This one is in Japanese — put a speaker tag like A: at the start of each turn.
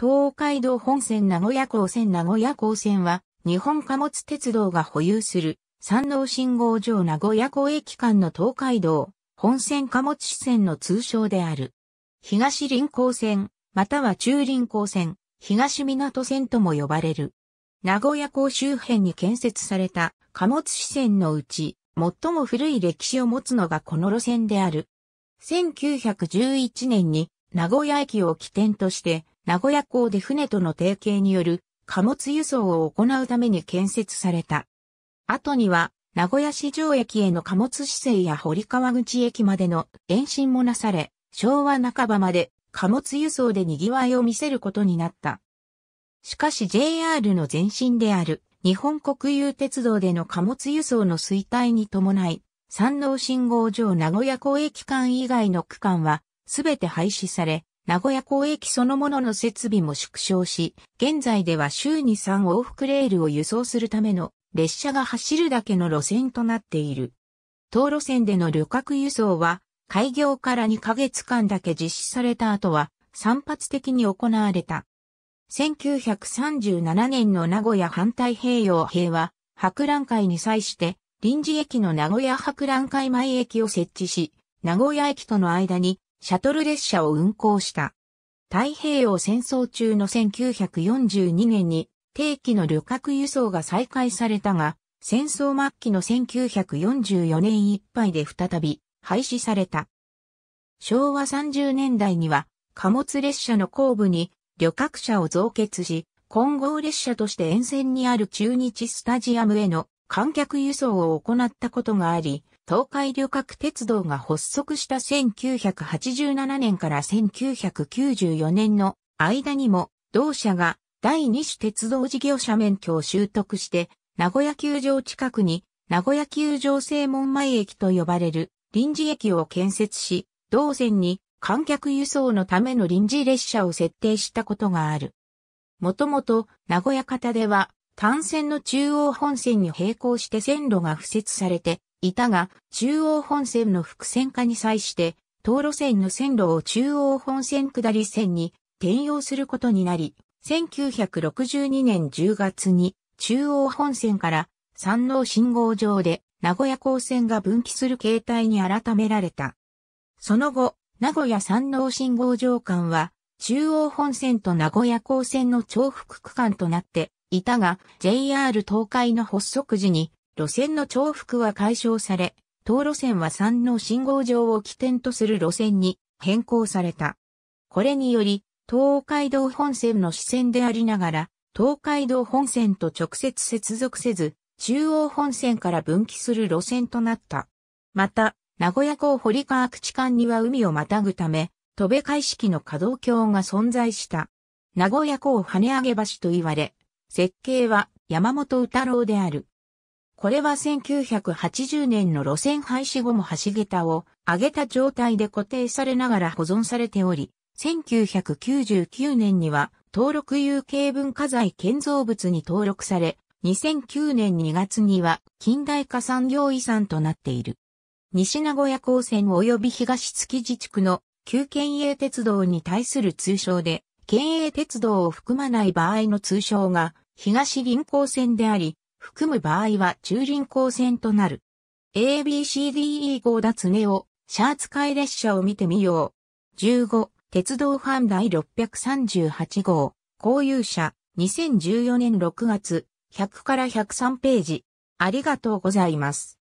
A: 東海道本線名古屋港線名古屋港線は、日本貨物鉄道が保有する、山王信号場名古屋港駅間の東海道、本線貨物支線の通称である。東臨港線、または中臨港線、東港線とも呼ばれる。名古屋港周辺に建設された貨物支線のうち、最も古い歴史を持つのがこの路線である。1911年に名古屋駅を起点として名古屋港で船との提携による貨物輸送を行うために建設された。後には、名古屋市場駅への貨物姿勢や堀川口駅までの延伸もなされ、昭和半ばまで貨物輸送で賑わいを見せることになった。しかし JR の前身である日本国有鉄道での貨物輸送の衰退に伴い、山王信号場名古屋港駅間以外の区間はすべて廃止され、名古屋港駅そのものの設備も縮小し、現在では週に3往復レールを輸送するための列車が走るだけの路線となっている。当路線での旅客輸送は、開業から2ヶ月間だけ実施された後は、散発的に行われた。1937年の名古屋反対平洋兵は、博覧会に際して、臨時駅の名古屋博覧会前駅を設置し、名古屋駅との間にシャトル列車を運行した。太平洋戦争中の1942年に定期の旅客輸送が再開されたが、戦争末期の1944年いっぱいで再び廃止された。昭和30年代には貨物列車の後部に旅客車を増結し、混合列車として沿線にある中日スタジアムへの観客輸送を行ったことがあり、東海旅客鉄道が発足した1987年から1994年の間にも、同社が第二種鉄道事業者免許を習得して、名古屋球場近くに、名古屋球場正門前駅と呼ばれる臨時駅を建設し、同線に観客輸送のための臨時列車を設定したことがある。もともと名古屋方では単線の中央本線に並行して線路が付設されていたが、中央本線の伏線化に際して、東路線の線路を中央本線下り線に転用することになり、1962年10月に中央本線から山王信号場で名古屋高線が分岐する形態に改められた。その後、名古屋山王信号場間は中央本線と名古屋高線の重複区間となっていたが JR 東海の発足時に路線の重複は解消され、当路線は山王信号場を起点とする路線に変更された。これにより、東海道本線の支線でありながら、東海道本線と直接接続せず、中央本線から分岐する路線となった。また、名古屋港堀川口間には海をまたぐため、戸部海式の稼働橋が存在した。名古屋港跳ね上げ橋と言われ、設計は山本宇太郎である。これは1980年の路線廃止後も橋桁を上げた状態で固定されながら保存されており、1999年には登録有形文化財建造物に登録され、2009年2月には近代化産業遺産となっている。西名古屋港線及び東築地地区の旧県営鉄道に対する通称で、県営鉄道を含まない場合の通称が東臨港線であり、含む場合は中輪光線となる。ABCDE 号脱ネオ、を、シャーツ海列車を見てみよう。15、鉄道販売638号、公有車、2014年6月、100から103ページ。ありがとうございます。